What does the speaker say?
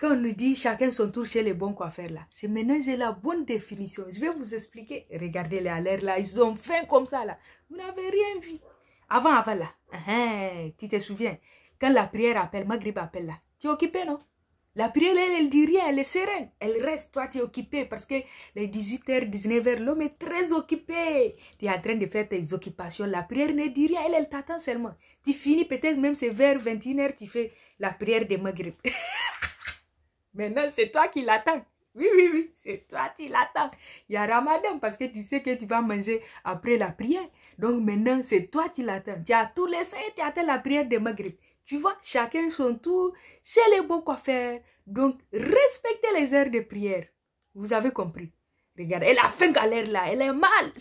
Quand on nous dit chacun son tour chez les bons coiffeurs là, c'est maintenant j'ai la bonne définition. Je vais vous expliquer. Regardez les à l'air là, ils ont faim comme ça là. Vous n'avez rien vu. Avant, avant là, hein, tu te souviens, quand la prière appelle, Maghrib appelle là, tu es occupé non la prière, elle, elle dit rien, elle est sereine. Elle reste, toi, tu es occupé parce que les 18h, 19h, l'homme est très occupé. Tu es en train de faire tes occupations. La prière ne dit rien, elle, elle t'attend seulement. Tu finis peut-être même ces vers 21h, tu fais la prière de maghrib. Maintenant, c'est toi qui l'attends. Oui, oui, oui, c'est toi qui l'attends. Il y a Ramadan parce que tu sais que tu vas manger après la prière. Donc maintenant, c'est toi qui l'attends. Tu as tous les saints, tu attends la prière de Maghrib. Tu vois, chacun son tour, chez les bons coiffeurs. Donc, respectez les heures de prière. Vous avez compris. Regarde, elle a faim l'air là, elle est mal.